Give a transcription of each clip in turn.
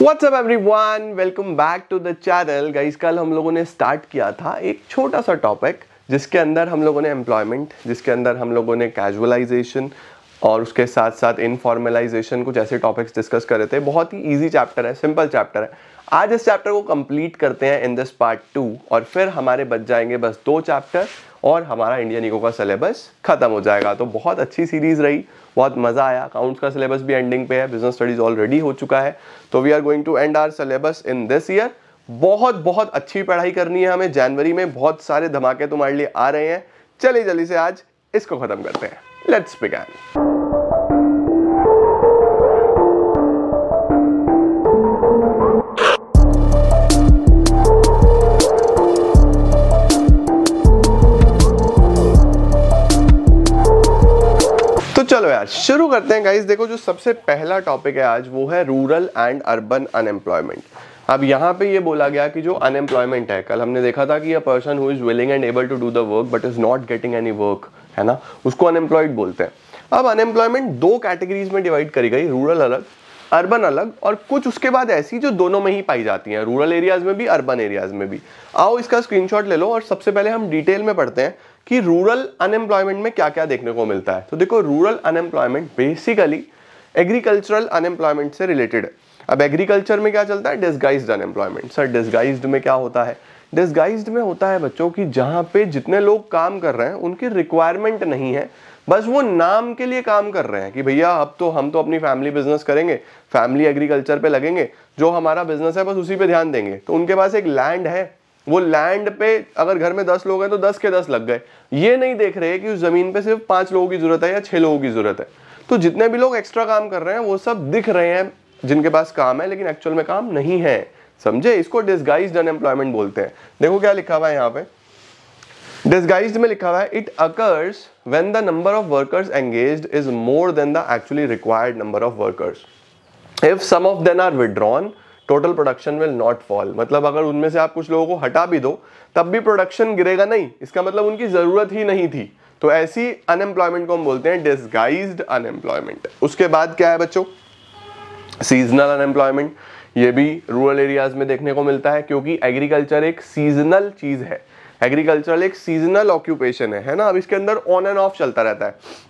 WhatsApp everyone welcome back to the channel guys कल हम लोगों ने स्टार्ट किया था एक छोटा सा टॉपिक जिसके अंदर हम लोगों ने एम्प्लॉयमेंट जिसके अंदर हम लोगों ने कैजुअलाइजेशन और उसके साथ साथ इनफॉर्मलाइजेशन कुछ ऐसे टॉपिक्स डिस्कस कर रहे थे बहुत ही ईजी चैप्टर है सिंपल चैप्टर है आज इस चैप्टर को कंप्लीट करते हैं इन दिस पार्ट टू और फिर हमारे बच जाएंगे बस दो चैप्टर और हमारा इंडियन ईको का सिलेबस खत्म हो जाएगा तो बहुत अच्छी सीरीज़ रही बहुत मज़ा आया अकाउंट्स का सिलेबस भी एंडिंग पे है बिजनेस स्टडीज़ ऑलरेडी हो चुका है तो we are going to end our syllabus in this year बहुत बहुत अच्छी पढ़ाई करनी है हमें जनवरी में बहुत सारे धमाके तुम्हारे लिए आ रहे हैं चलिए जल्दी से आज इसको ख़त्म करते हैं लेट्स बिगैन शुरू करते हैं गाइज देखो जो सबसे पहला टॉपिक है आज वो है रूरल एंड अर्बन अनएम्प्लॉयमेंट अब यहाँ पे ये बोला गया कि जो अनएम्प्लॉयमेंट है कल हमने देखा था कि a person who is willing and able to do the work but is not getting any work है ना उसको अनएम्प्लॉयड बोलते हैं अब अनएम्प्लॉयमेंट दो कैटेगरीज में डिवाइड करी गई रूरल अलग अर्बन अलग और कुछ उसके बाद ऐसी जो दोनों में ही पाई जाती हैं रूरल एरियाज में भी अर्बन एरियाज में भी आओ इसका स्क्रीनशॉट ले लो और सबसे पहले हम डिटेल में पढ़ते हैं कि रूरल अनएम्प्लॉयमेंट में क्या क्या देखने को मिलता है तो देखो rural unemployment basically agricultural unemployment से रिलेटेड है अब एग्रीकल्चर में क्या चलता है डिस्गाइज अनएम्प्लॉयमेंट सर डिस्गाइज में क्या होता है डिस्गाइज में होता है बच्चों की जहाँ पे जितने लोग काम कर रहे हैं उनकी रिक्वायरमेंट नहीं है बस वो नाम के लिए काम कर रहे हैं कि भैया अब तो हम तो अपनी फैमिली बिजनेस करेंगे फैमिली एग्रीकल्चर पे लगेंगे जो हमारा बिजनेस है बस उसी पे ध्यान देंगे तो उनके पास एक लैंड है वो लैंड पे अगर घर में दस लोग हैं तो दस के दस लग गए ये नहीं देख रहे कि उस ज़मीन पे सिर्फ पांच लोगों की ज़रूरत है या छह लोगों की ज़रूरत है तो जितने भी लोग एक्स्ट्रा काम कर रहे हैं वो सब दिख रहे हैं जिनके पास काम है लेकिन एक्चुअल में काम नहीं है समझे इसको डिस्गाइज अनएम्प्लॉयमेंट बोलते हैं देखो क्या लिखा हुआ है यहाँ पे डिस्गाइज में लिखा हुआ है it occurs when the number of workers engage is more than the actually required number of workers if some of then are withdrawn total production will not fall मतलब अगर उनमें से आप कुछ लोगों को हटा भी दो तब भी प्रोडक्शन गिरेगा नहीं इसका मतलब उनकी ज़रूरत ही नहीं थी तो ऐसी अनएम्प्लॉयमेंट को हम बोलते हैं डिस्गाइज अनएम्प्लॉयमेंट उसके बाद क्या है बच्चों सीजनल अनएम्प्लॉयमेंट ये भी रूरल एरियाज में देखने को मिलता है क्योंकि एग्रीकल्चर एक सीजनल चीज़ है एग्रीकल्चर एक सीजनल ऑक्यूपेशन है है ना अब इसके अंदर ऑन एंड ऑफ चलता रहता है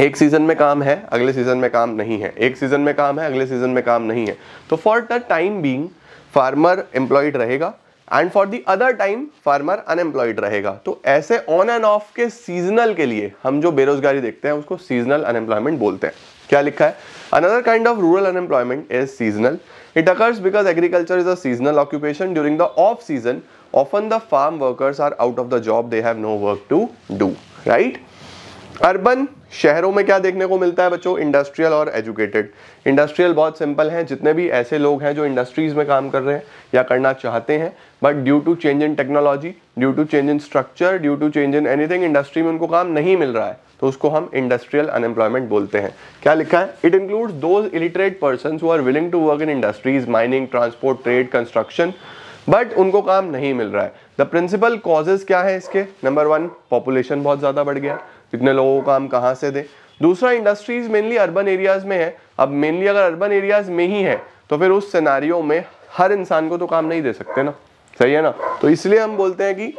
एक सीज़न में काम है अगले सीज़न में काम नहीं है एक सीज़न में काम है अगले सीज़न में काम नहीं है तो for the time being farmer employed रहेगा and for the other time farmer unemployed रहेगा तो ऐसे ऑन एंड ऑफ के सीजनल के लिए हम जो बेरोजगारी देखते हैं उसको सीजनल अनएम्प्लॉयमेंट बोलते हैं क्या लिखा है another kind of rural unemployment is seasonal it occurs because agriculture is a seasonal occupation during the off season often the farm workers are out of the job they have no work to do right urban शहरों में क्या देखने को मिलता है बच्चों industrial और educated industrial बहुत सिंपल हैं जितने भी ऐसे लोग हैं जो इंडस्ट्रीज़ में काम कर रहे हैं या करना चाहते हैं but due to change in technology due to change in structure due to change in anything industry में उनको काम नहीं मिल रहा है तो उसको हम इंडस्ट्रियल अनएम्प्लॉयमेंट बोलते हैं क्या लिखा है it includes those illiterate person who are willing to work in industries mining transport trade construction but उनको काम नहीं मिल रहा है द प्रिंसिपल कॉजेज क्या है इसके नंबर वन पॉपुलेशन बहुत ज़्यादा बढ़ गया इतने लोगों को काम कहाँ से दें दूसरा इंडस्ट्रीज मेनली अर्बन एरियाज में है अब मेनली अगर अर्बन एरियाज में ही है तो फिर उस सिनारियों में हर इंसान को तो काम नहीं दे सकते ना सही है ना तो इसलिए हम बोलते हैं कि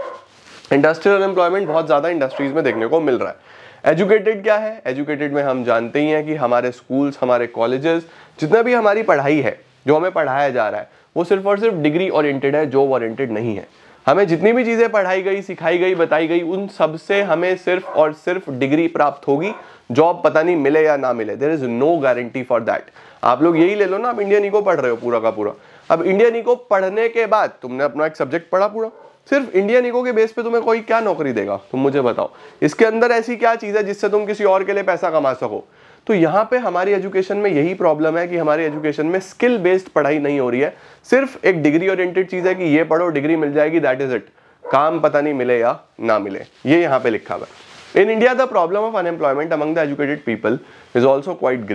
इंडस्ट्रियल अनएम्प्लॉयमेंट बहुत ज़्यादा इंडस्ट्रीज में देखने को मिल रहा है एजुकेटेड क्या है एजुकेटेड में हम जानते ही हैं कि हमारे स्कूल्स हमारे कॉलेजेस जितना भी हमारी पढ़ाई है जो हमें पढ़ाया जा रहा है वो सिर्फ और सिर्फ डिग्री ओरिएंटेड है जॉब ओरिएंटेड नहीं है हमें जितनी भी चीज़ें पढ़ाई गई सिखाई गई बताई गई उन सब से हमें सिर्फ और सिर्फ डिग्री प्राप्त होगी जॉब पता नहीं मिले या ना मिले there is no guarantee for that आप लोग यही ले लो ना आप इंडियन इको पढ़ रहे हो पूरा का पूरा अब इंडियन इको पढ़ने के बाद तुमने अपना एक सब्जेक्ट पढ़ा पूरा सिर्फ इंडियन इको के बेस पे तुम्हें कोई क्या नौकरी देगा तुम मुझे बताओ इसके अंदर ऐसी क्या चीज़ है जिससे तुम किसी और के लिए पैसा कमा सको तो यहाँ पे हमारी एजुकेशन में यही प्रॉब्लम है कि हमारी एजुकेशन में स्किल बेस्ड पढ़ाई नहीं हो रही है सिर्फ एक डिग्री ओरिएंटेड चीज़ है कि ये पढ़ो डिग्री मिल जाएगी दैट इज़ इट काम पता नहीं मिले या ना मिले ये यहाँ पे लिखा हुआ है India the problem of of unemployment among the educated people is also quite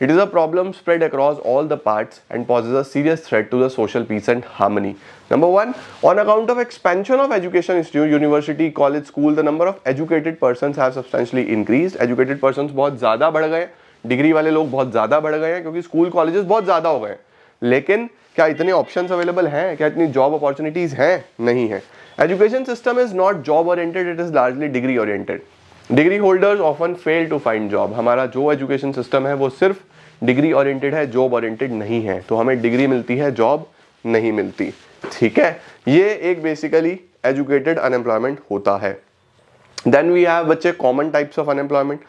It is a problem spread across all the parts and poses a serious threat to the social peace and harmony. Number one, on account of expansion of education institute, university, college, school, the number of educated persons have substantially increased. Educated persons बहुत ज़्यादा बढ़ गए degree वाले लोग बहुत ज़्यादा बढ़ गए हैं क्योंकि स्कूल कॉलेजेस बहुत ज़्यादा हो गए लेकिन क्या इतने ऑप्शंस अवेलेबल हैं क्या इतनी जॉब अपॉर्चुनिटीज़ हैं नहीं है education system is not job oriented it is largely degree oriented degree holders often fail to find job हमारा जो एजुकेशन सिस्टम है वो सिर्फ डिग्री ओरिएंटेड है जॉब ओरिएंटेड नहीं है तो हमें डिग्री मिलती है जॉब नहीं मिलती ठीक है ये एक बेसिकली एजुकेटेड अनएम्प्लॉयमेंट होता है देन वी हैव बच्चे common types of unemployment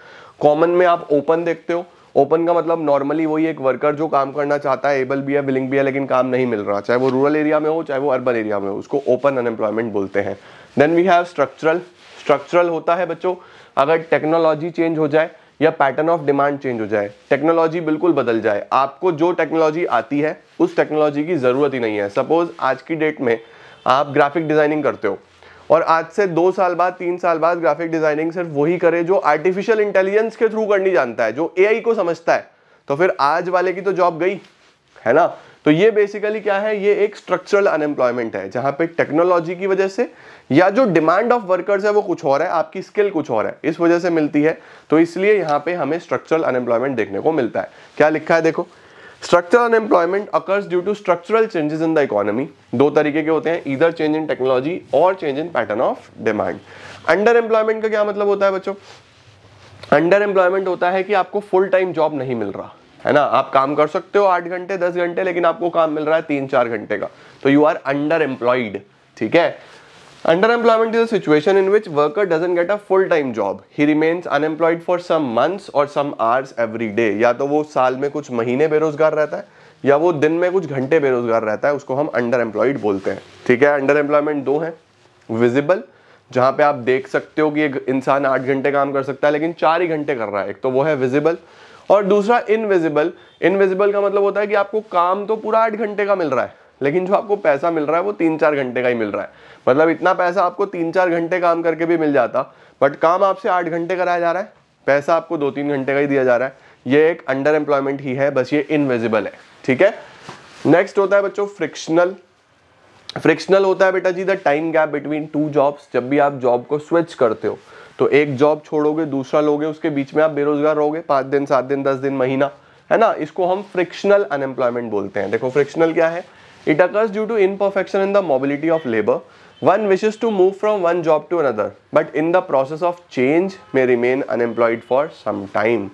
common में आप ओपन देखते हो ओपन का मतलब नॉर्मली वही एक वर्कर जो काम करना चाहता है एबल भी है विलिंग भी है लेकिन काम नहीं मिल रहा चाहे वो रूरल एरिया में हो चाहे वो अर्बन एरिया में हो उसको ओपन अनएम्प्लॉयमेंट बोलते हैं then we have structural structural होता है बच्चों अगर टेक्नोलॉजी चेंज हो जाए या पैटर्न ऑफ डिमांड चेंज हो जाए टेक्नोलॉजी बिल्कुल बदल जाए आपको जो टेक्नोलॉजी आती है उस टेक्नोलॉजी की ज़रूरत ही नहीं है सपोज आज की डेट में आप ग्राफिक डिज़ाइनिंग करते हो और आज से दो साल बाद तीन साल बाद ग्राफिक डिज़ाइनिंग सिर्फ वही करे जो आर्टिफिशियल इंटेलिजेंस के थ्रू करनी जानता है जो ए को समझता है तो फिर आज वाले की तो जॉब गई है ना तो ये बेसिकली क्या है ये एक स्ट्रक्चरल अनएम्प्लॉयमेंट है जहां पे टेक्नोलॉजी की वजह से या जो डिमांड ऑफ वर्कर्स है वो कुछ और है आपकी स्किल कुछ और है इस वजह से मिलती है तो इसलिए यहाँ पे हमें स्ट्रक्चरल अनएम्प्लॉयमेंट देखने को मिलता है क्या लिखा है देखो structural unemployment occurs due to structural changes in the economy दो तरीके के होते हैं इधर चेंज इन टेक्नोलॉजी और change in pattern of demand under employment का क्या मतलब होता है बच्चों अंडर एम्प्लॉयमेंट होता है कि आपको फुल टाइम जॉब नहीं मिल रहा है ना आप काम कर सकते हो आठ घंटे दस घंटे लेकिन आपको काम मिल रहा है तीन चार घंटे का तो यू आर अंडर एम्प्लॉयड ठीक है under employment is a situation in which worker doesn't get a full time job. He remains unemployed for some months or some hours every या तो वो साल में कुछ महीने बेरोजगार रहता है या वो दिन में कुछ घंटे बेरोजगार रहता है उसको हम अंडर एम्प्लॉयड बोलते हैं ठीक है अंडर एम्प्लॉयमेंट दो हैं विजिबल जहाँ पे आप देख सकते हो कि एक इंसान आठ घंटे काम कर सकता है लेकिन चार ही घंटे कर रहा है एक तो वो है विजिबल और दूसरा इनविजिबल इनविजिबल का मतलब होता है कि आपको काम तो पूरा आठ घंटे का मिल रहा है लेकिन जो आपको पैसा मिल रहा है वो तीन चार घंटे का ही मिल रहा है मतलब इतना पैसा आपको तीन चार घंटे काम करके भी मिल जाता बट काम आपसे आठ घंटे कराया जा रहा है पैसा आपको दो तीन घंटे का ही दिया जा रहा है ये एक अंडर एम्प्लॉयमेंट ही है बस ये इनविजिबल है ठीक है नेक्स्ट होता है बच्चों फ्रिक्शनल फ्रिक्शनल होता है बेटा जी the time gap between two jobs जब भी आप जॉब को स्विच करते हो तो एक जॉब छोड़ोगे दूसरा लोगे उसके बीच में आप बेरोजगार रहोगे पाँच दिन सात दिन दस दिन महीना है ना इसको हम फ्रिक्शनल अनएम्प्लॉयमेंट बोलते हैं देखो फ्रिक्शनल क्या है it occurs due to imperfection in the mobility of labour one wishes to move from one job to another but in the process of change may remain unemployed for some time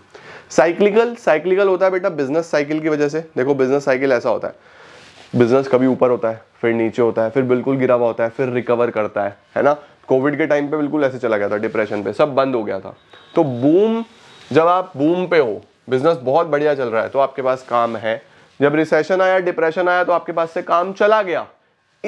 cyclical cyclical होता है बेटा business cycle की वजह से देखो business cycle ऐसा होता है बिजनेस कभी ऊपर होता है फिर नीचे होता है फिर बिल्कुल गिरा हुआ होता है फिर रिकवर करता है है ना कोविड के टाइम पे बिल्कुल ऐसे चला गया था डिप्रेशन पे सब बंद हो गया था तो बूम जब आप बूम पे हो बिजनेस बहुत बढ़िया चल रहा है तो आपके पास काम है जब रिसेशन आया डिप्रेशन आया तो आपके पास से काम चला गया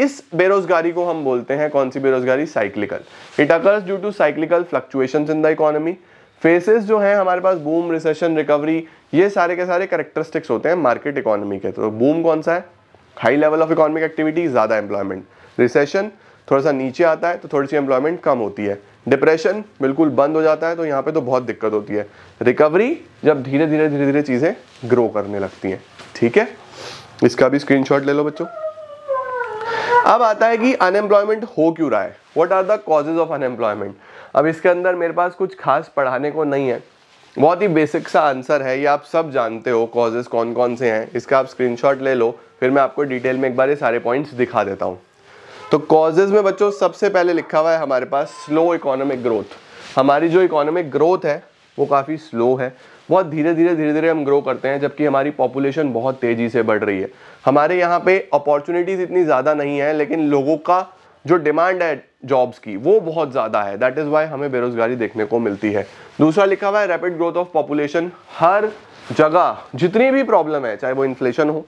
इस बेरोजगारी को हम बोलते हैं कौन सी बेरोजगारी cyclical it occurs due to cyclical fluctuation in the economy faces जो हैं हमारे पास बूम रिसेशन रिकवरी ये सारे के सारे करेक्टरिस्टिक्स होते हैं मार्केट इकोनॉमी के तो बूम कौन सा है high level of economic activity ज़्यादा एम्प्लॉयमेंट रिसेशन थोड़ा सा नीचे आता है तो थोड़ी सी एम्प्लॉयमेंट कम होती है डिप्रेशन बिल्कुल बंद हो जाता है तो यहाँ पे तो बहुत दिक्कत होती है रिकवरी जब धीरे धीरे धीरे धीरे चीज़ें ग्रो करने लगती हैं ठीक है इसका भी स्क्रीन ले लो बच्चों अब आता है कि अनएम्प्लॉयमेंट हो क्यों रहा है what are the causes of unemployment अब इसके अंदर मेरे पास कुछ खास पढ़ाने को नहीं है बहुत ही बेसिक सा आंसर है ये आप सब जानते हो कॉजेज कौन कौन से हैं इसका आप स्क्रीनशॉट ले लो फिर मैं आपको डिटेल में एक बार ये सारे पॉइंट्स दिखा देता हूँ तो कॉजेज में बच्चों सबसे पहले लिखा हुआ है हमारे पास स्लो इकोनॉमिक ग्रोथ हमारी जो इकोनॉमिक ग्रोथ है वो काफ़ी स्लो है बहुत धीरे धीरे धीरे धीरे हम ग्रो करते हैं जबकि हमारी पॉपुलेशन बहुत तेज़ी से बढ़ रही है हमारे यहाँ पे अपॉर्चुनिटीज़ इतनी ज़्यादा नहीं है लेकिन लोगों का जो डिमांड है जॉब्स की वो बहुत ज़्यादा है दैट इज़ वाई हमें बेरोज़गारी देखने को मिलती है दूसरा लिखा हुआ है रैपिड ग्रोथ ऑफ पॉपुलेशन हर जगह जितनी भी प्रॉब्लम है चाहे वो इन्फ्लेशन हो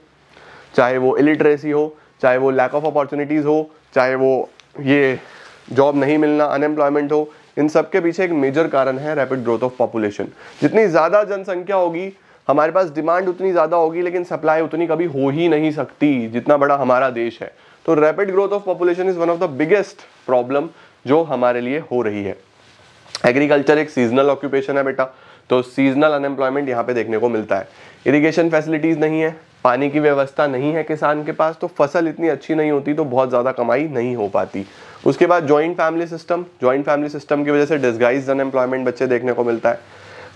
चाहे वो इलिटरेसी हो चाहे वो लैक ऑफ अपॉर्चुनिटीज़ हो चाहे वो ये जॉब नहीं मिलना अनएम्प्लॉयमेंट हो इन सब के पीछे एक मेजर कारण है रैपिड ग्रोथ ऑफ पॉपुलेशन जितनी ज़्यादा जनसंख्या होगी हमारे पास डिमांड उतनी ज़्यादा होगी लेकिन सप्लाई उतनी कभी हो ही नहीं सकती जितना बड़ा हमारा देश है तो rapid growth of population is one of the biggest problem जो हमारे लिए हो रही है एग्रीकल्चर एक सीजनल ऑक्यूपेशन है बेटा तो सीजनल अनएम्प्लॉयमेंट यहाँ पे देखने को मिलता है इरिगेशन फैसिलिटीज़ नहीं है पानी की व्यवस्था नहीं है किसान के पास तो फसल इतनी अच्छी नहीं होती तो बहुत ज़्यादा कमाई नहीं हो पाती उसके बाद joint family system joint family system की वजह से डिस्गाइज अनएम्प्लॉयमेंट बच्चे देखने को मिलता है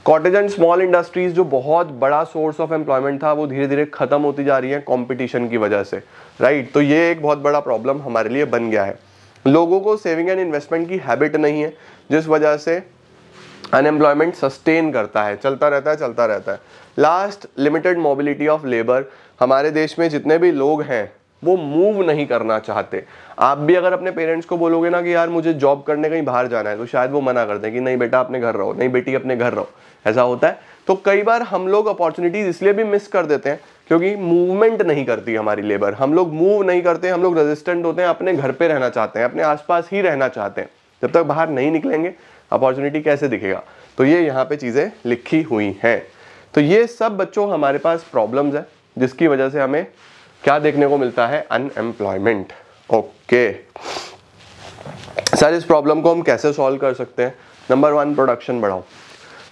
कॉटेज एंड स्मॉल इंडस्ट्रीज जो बहुत बड़ा सोर्स ऑफ एम्प्लॉयमेंट था वो धीरे धीरे खत्म होती जा रही है कॉम्पिटिशन की वजह से राइट right? तो ये एक बहुत बड़ा प्रॉब्लम हमारे लिए बन गया है लोगों को सेविंग एंड इन्वेस्टमेंट की हैबिट नहीं है जिस वजह से अनएम्प्लॉयमेंट सस्टेन करता है चलता रहता है चलता रहता है last limited mobility of labour हमारे देश में जितने भी लोग हैं वो मूव नहीं करना चाहते आप भी अगर अपने पेरेंट्स को बोलोगे ना कि यार मुझे जॉब करने कहीं बाहर जाना है तो शायद वो मना कर दें कि नहीं बेटा अपने घर रहो नहीं बेटी अपने घर रहो ऐसा होता है तो कई बार हम लोग अपॉर्चुनिटीज़ इसलिए भी मिस कर देते हैं क्योंकि मूवमेंट नहीं करती हमारी लेबर हम लोग मूव नहीं करते हम लोग रेजिस्टेंट होते हैं अपने घर पर रहना चाहते हैं अपने आसपास ही रहना चाहते हैं जब तक बाहर नहीं निकलेंगे अपॉर्चुनिटी कैसे दिखेगा तो ये यहाँ पे चीज़ें लिखी हुई हैं तो ये सब बच्चों हमारे पास प्रॉब्लम्स है जिसकी वजह से हमें क्या देखने को मिलता है अनएम्प्लॉयमेंट ओके सर इस प्रॉब्लम को हम कैसे सॉल्व कर सकते हैं नंबर वन प्रोडक्शन बढ़ाओ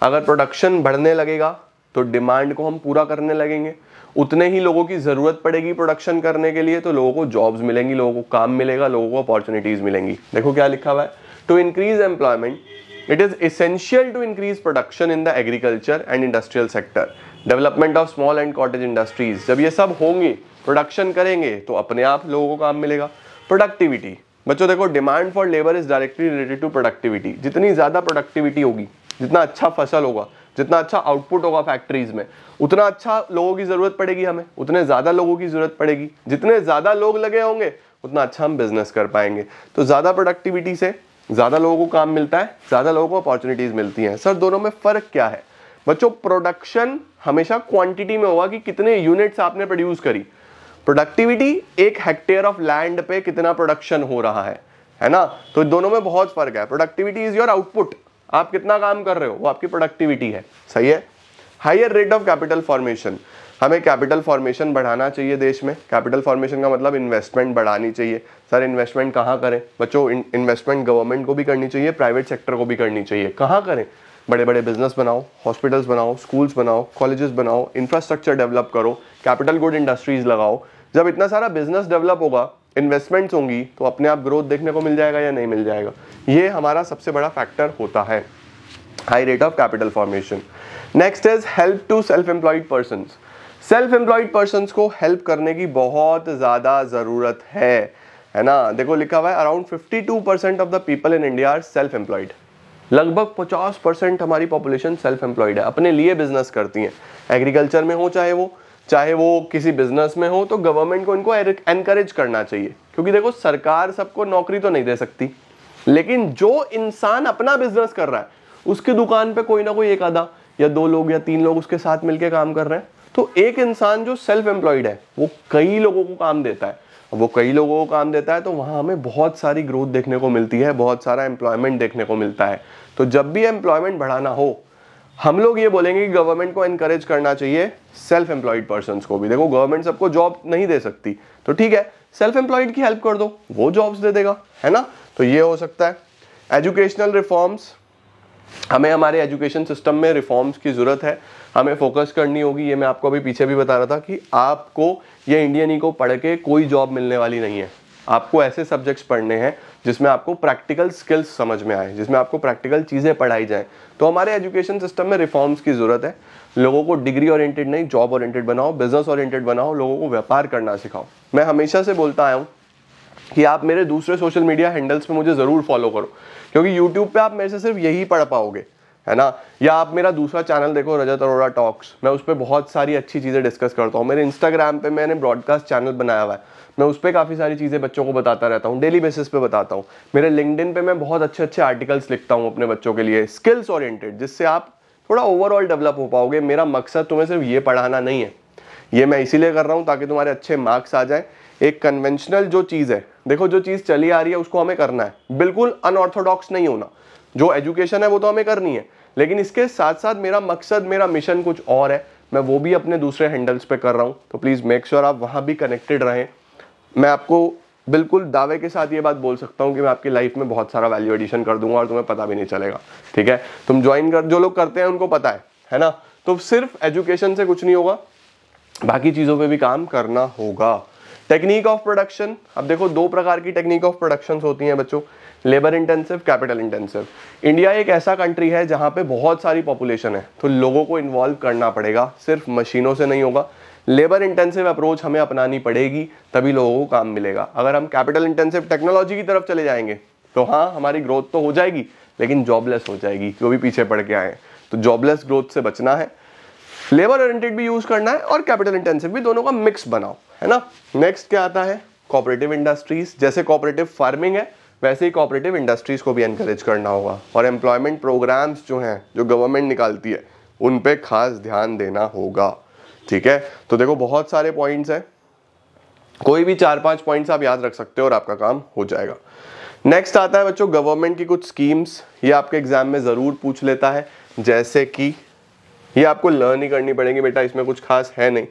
अगर प्रोडक्शन बढ़ने लगेगा तो डिमांड को हम पूरा करने लगेंगे उतने ही लोगों की ज़रूरत पड़ेगी प्रोडक्शन करने के लिए तो लोगों को जॉब्स मिलेंगी लोगों को काम मिलेगा लोगों को अपॉर्चुनिटीज़ मिलेंगी देखो क्या लिखा हुआ है to increase employment it is essential to increase production in the agriculture and industrial sector development of small and cottage industries जब ये सब होंगे प्रोडक्शन करेंगे तो अपने आप लोगों को काम मिलेगा प्रोडक्टिविटी बच्चों देखो demand for labour is directly related to productivity जितनी ज़्यादा प्रोडक्टिविटी होगी जितना अच्छा फसल होगा जितना अच्छा आउटपुट होगा फैक्ट्रीज में उतना अच्छा लोगों की ज़रूरत पड़ेगी हमें उतने ज़्यादा लोगों की ज़रूरत पड़ेगी जितने ज़्यादा लोग लगे होंगे उतना अच्छा हम बिजनेस कर पाएंगे तो ज़्यादा प्रोडक्टिविटी से ज़्यादा लोगों को काम मिलता है ज़्यादा लोगों को अपॉर्चुनिटीज़ मिलती हैं सर दोनों में फ़र्क क्या है बच्चों प्रोडक्शन हमेशा क्वांटिटी में होगा कि कितने यूनिट्स आपने प्रोड्यूस करी प्रोडक्टिविटी एक हेक्टेयर ऑफ लैंड पे कितना प्रोडक्शन हो रहा है है ना तो दोनों में बहुत फ़र्क है प्रोडक्टिविटी इज़ योर आउटपुट आप कितना काम कर रहे हो वो आपकी प्रोडक्टिविटी है सही है higher rate of capital formation हमें कैपिटल फॉर्मेशन बढ़ाना चाहिए देश में कैपिटल फॉर्मेशन का मतलब इन्वेस्टमेंट बढ़ानी चाहिए सर इन्वेस्टमेंट कहाँ करें बच्चों इन्वेस्टमेंट गवर्नमेंट को भी करनी चाहिए प्राइवेट सेक्टर को भी करनी चाहिए कहाँ करें बड़े बड़े बिजनेस बनाओ हॉस्पिटल्स बनाओ स्कूल्स बनाओ कॉलेजेस बनाओ इंफ्रास्ट्रक्चर डेवलप करो कैपिटल गुड इंडस्ट्रीज लगाओ जब इतना सारा बिजनेस डेवलप होगा इन्वेस्टमेंट्स होंगी तो अपने आप ग्रोथ देखने को मिल जाएगा या नहीं मिल जाएगा ये हमारा सबसे बड़ा फैक्टर होता है high rate of capital formation next is help to self employed persons self employed person को हेल्प करने की बहुत ज़्यादा ज़रूरत है है ना देखो लिखा हुआ है around 52 percent of the people in India are self employed लगभग 50 परसेंट हमारी पॉपुलेशन सेल्फ एम्प्लॉयड है अपने लिए बिजनेस करती हैं एग्रीकल्चर में हो चाहे वो चाहे वो किसी बिजनेस में हो तो गवर्नमेंट को इनको एनकरेज करना चाहिए क्योंकि देखो सरकार सबको नौकरी तो नहीं दे सकती लेकिन जो इंसान अपना बिजनेस कर रहा है उसकी दुकान पे कोई ना कोई एक आधा या दो लोग या तीन लोग उसके साथ मिलकर काम कर रहे हैं तो एक इंसान जो सेल्फ एम्प्लॉयड है वो कई लोगों को काम देता है वो कई लोगों को काम देता है तो वहाँ हमें बहुत सारी ग्रोथ देखने को मिलती है बहुत सारा एम्प्लॉयमेंट देखने को मिलता है तो जब भी एम्प्लॉयमेंट बढ़ाना हो हम लोग ये बोलेंगे कि गवर्नमेंट को इनकरेज करना चाहिए सेल्फ एम्प्लॉयड पर्सन को भी देखो गवर्नमेंट सबको जॉब नहीं दे सकती तो ठीक है सेल्फ एम्प्लॉयड की हेल्प कर दो वो जॉब्स दे देगा है ना तो ये हो सकता है एजुकेशनल रिफॉर्म्स हमें हमारे एजुकेशन सिस्टम में रिफॉर्म्स की ज़रूरत है हमें फोकस करनी होगी ये मैं आपको अभी पीछे भी बता रहा था कि आपको ये इंडियन ई को पढ़ के कोई जॉब मिलने वाली नहीं है आपको ऐसे सब्जेक्ट्स पढ़ने हैं जिसमें आपको प्रैक्टिकल स्किल्स समझ में आए जिसमें आपको प्रैक्टिकल चीज़ें पढ़ाई जाएँ तो हमारे एजुकेशन सिस्टम में रिफॉर्म्स की ज़रूरत है लोगों को डिग्री ओरिएंटेड नहीं जॉब ओरिएंटेड बनाओ बिजनेस ओरिएंटेड बनाओ लोगों को व्यापार करना सिखाओ मैं हमेशा से बोलता आया हूँ कि आप मेरे दूसरे सोशल मीडिया हैंडल्स पर मुझे ज़रूर फॉलो करो क्योंकि यूट्यूब पर आप मेरे से सिर्फ यही पढ़ पाओगे है ना या आप मेरा दूसरा चैनल देखो रजत अरोड़ा टॉक्स मैं उस पर बहुत सारी अच्छी चीज़ें डिस्कस करता हूँ मेरे इंस्टाग्राम पे मैंने ब्रॉडकास्ट चैनल बनाया हुआ है मैं उस पर काफ़ी सारी चीज़ें बच्चों को बताता रहता हूँ डेली बेसिस पे बताता हूँ मेरे लिंकडिन पे मैं बहुत अच्छे अच्छे आर्टिकल्स लिखता हूँ अपने बच्चों के लिए स्किल्स ओरिएंटेड जिससे आप थोड़ा ओवरऑल डेवलप हो पाओगे मेरा मकसद तुम्हें सिर्फ ये पढ़ाना नहीं है ये मैं इसीलिए कर रहा हूँ ताकि तुम्हारे अच्छे मार्क्स आ जाए एक कन्वेंशनल जो चीज़ है देखो जो चीज़ चली आ रही है उसको हमें करना है बिल्कुल अनऑर्थोडॉक्स नहीं होना जो एजुकेशन है वो तो हमें करनी है लेकिन इसके साथ साथ मेरा मकसद मेरा मिशन कुछ और है मैं वो भी अपने दूसरे हैंडल्स पे कर रहा हूँ तो प्लीज़ मेक श्योर आप वहाँ भी कनेक्टेड रहें मैं आपको बिल्कुल दावे के साथ ये बात बोल सकता हूँ कि मैं आपकी लाइफ में बहुत सारा वैल्यू एडिशन कर दूंगा और तुम्हें पता भी नहीं चलेगा ठीक है तुम ज्वाइन कर जो लोग करते हैं उनको पता है है ना तो सिर्फ एजुकेशन से कुछ नहीं होगा बाकी चीज़ों पर भी काम करना होगा टेक्निक ऑफ प्रोडक्शन अब देखो दो प्रकार की टेक्निक ऑफ प्रोडक्शन होती हैं बच्चों labour intensive capital intensive India एक ऐसा कंट्री है जहाँ पे बहुत सारी पॉपुलेशन है तो लोगों को इन्वॉल्व करना पड़ेगा सिर्फ मशीनों से नहीं होगा लेबर इंटेंसिव अप्रोच हमें अपनानी पड़ेगी तभी लोगों को काम मिलेगा अगर हम कैपिटल इंटेंसिव टेक्नोलॉजी की तरफ चले जाएंगे तो हाँ हमारी ग्रोथ तो हो जाएगी लेकिन जॉबलेस हो जाएगी जो भी पीछे पड़ के आए तो जॉबलेस ग्रोथ से बचना है लेबर ओरिएंटेड भी यूज़ करना है और कैपिटल इंटेंसिव भी दोनों का मिक्स बनाओ है ना नेक्स्ट क्या आता है कॉपरेटिव इंडस्ट्रीज जैसे कॉपरेटिव फार्मिंग है वैसे ही कॉपरेटिव इंडस्ट्रीज़ को भी इनक्रेज करना होगा और एम्प्लॉयमेंट प्रोग्राम्स जो हैं जो गवर्नमेंट निकालती है उन पर खास ध्यान देना होगा ठीक है तो देखो बहुत सारे पॉइंट्स हैं कोई भी चार पांच पॉइंट्स आप याद रख सकते हो और आपका काम हो जाएगा नेक्स्ट आता है बच्चों गवर्नमेंट की कुछ स्कीम्स ये आपके एग्जाम में ज़रूर पूछ लेता है जैसे कि ये आपको लर्न ही करनी पड़ेगी बेटा इसमें कुछ खास है नहीं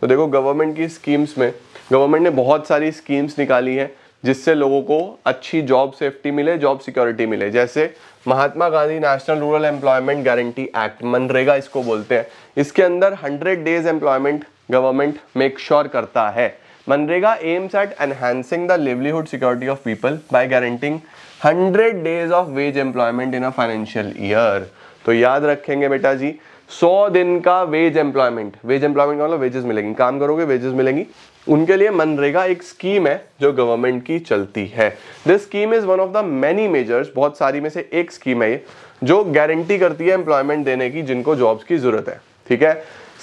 तो देखो गवर्नमेंट की स्कीम्स में गवर्नमेंट ने बहुत सारी स्कीम्स निकाली हैं जिससे लोगों को अच्छी जॉब सेफ्टी मिले जॉब सिक्योरिटी मिले जैसे Mahatma Gandhi national rural employment guarantee act मनरेगा इसको बोलते हैं इसके अंदर 100 days employment government make sure करता है मनरेगा aims at enhancing the livelihood security of people by guaranteeing 100 days of wage employment in a financial year तो याद रखेंगे बेटा जी सौ दिन का वेज एम्प्लॉयमेंट वेज एम्प्लॉयमेंट का मतलब वेजेस मिलेंगी काम करोगे वेजेस मिलेंगी उनके लिए मनरेगा एक स्कीम है जो गवर्नमेंट की चलती है this scheme is one of the many measures बहुत सारी में से एक स्कीम है ये जो गारंटी करती है एम्प्लॉयमेंट देने की जिनको जॉब्स की ज़रूरत है ठीक है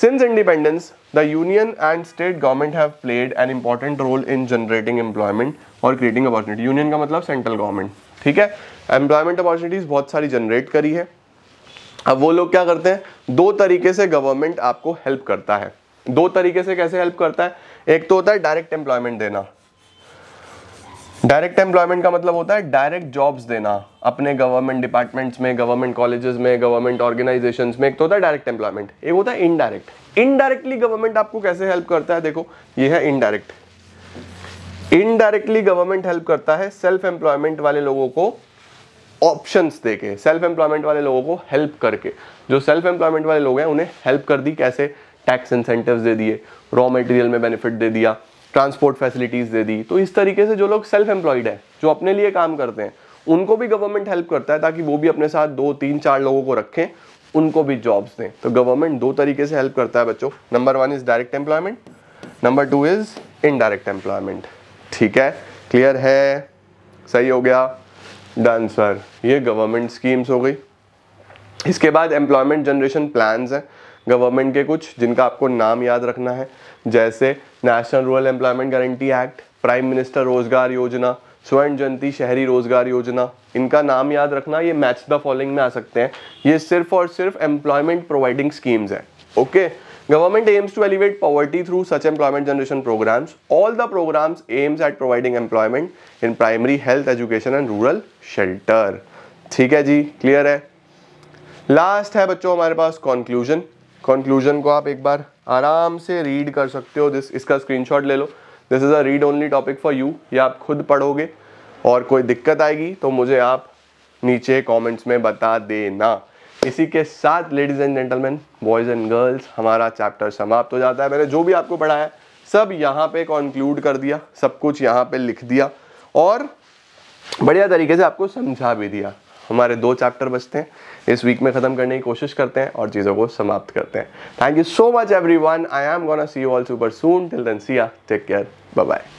since independence the union and state government have played an important role in generating employment और क्रिएटिंग अपॉर्चुनिटी यूनियन का मतलब सेंट्रल गवर्नमेंट ठीक है एम्प्लॉयमेंट अपॉर्चुनिटीज़ बहुत सारी जनरेट करी है अब वो लोग क्या करते हैं दो तरीके से गवर्नमेंट आपको हेल्प करता है दो तरीके से कैसे हेल्प करता है एक तो होता है डायरेक्ट एम्प्लॉयमेंट देना डायरेक्ट एम्प्लॉयमेंट का मतलब होता है डायरेक्ट जॉब्स देना अपने गवर्नमेंट डिपार्टमेंट्स में गवर्नमेंट कॉलेजेस में गवर्नमेंट ऑर्गेनाइजेशन में एक तो होता है डायरेक्ट एम्प्लॉयमेंट एक होता है इनडायरेक्ट इनडायरेक्टली गवर्नमेंट आपको कैसे हेल्प करता है देखो ये है इनडायरेक्ट इनडायरेक्टली गवर्नमेंट हेल्प करता है सेल्फ एम्प्लॉयमेंट वाले लोगों को ऑप्शंस दे के सेल्फ एम्प्लॉयमेंट वाले लोगों को हेल्प करके जो सेल्फ एम्प्लॉयमेंट वाले लोग हैं उन्हें हेल्प कर दी कैसे टैक्स इंसेंटिव्स दे दिए रॉ मटेरियल में बेनिफिट दे दिया ट्रांसपोर्ट फैसिलिटीज़ दे दी तो इस तरीके से जो लोग सेल्फ एम्प्लॉयड हैं जो अपने लिए काम करते हैं उनको भी गवर्नमेंट हेल्प करता है ताकि वो भी अपने साथ दो तीन चार लोगों को रखें उनको भी जॉब्स दें तो गवर्नमेंट दो तरीके से हेल्प करता है बच्चों number one is direct employment number two is indirect employment ठीक है क्लियर है सही हो गया डन सर ये गवर्नमेंट स्कीम्स हो गई इसके बाद एम्प्लॉयमेंट जनरेशन प्लान्स हैं गवर्नमेंट के कुछ जिनका आपको नाम याद रखना है जैसे national rural employment guarantee act prime minister Rozgar Yojana स्वर्ण जयंती शहरी रोजगार योजना इनका नाम याद रखना ये मैच द फॉलोइंग में आ सकते हैं ये सिर्फ और सिर्फ एम्प्लॉयमेंट प्रोवाइडिंग स्कीम्स हैं okay okay? Government aims to alleviate poverty through such employment generation programs. All the programs aims at providing employment in primary health, education and rural shelter. ठीक है जी क्लियर है लास्ट है बच्चों हमारे पास conclusion conclusion को आप एक बार आराम से रीड कर सकते हो दिस इसका स्क्रीनशॉट ले लो this is a read only topic for you या आप खुद पढ़ोगे और कोई दिक्कत आएगी तो मुझे आप नीचे कमेंट्स में बता देना इसी के साथ ladies and gentleman boys and girls हमारा चैप्टर समाप्त हो जाता है मैंने जो भी आपको पढ़ाया सब यहाँ पे कॉन्क्लूड कर दिया सब कुछ यहाँ पे लिख दिया और बढ़िया तरीके से आपको समझा भी दिया हमारे दो चैप्टर बचते हैं इस वीक में ख़त्म करने की कोशिश करते हैं और चीज़ों को समाप्त करते हैं thank you so much everyone I am gonna see you all super soon till then take care bye bye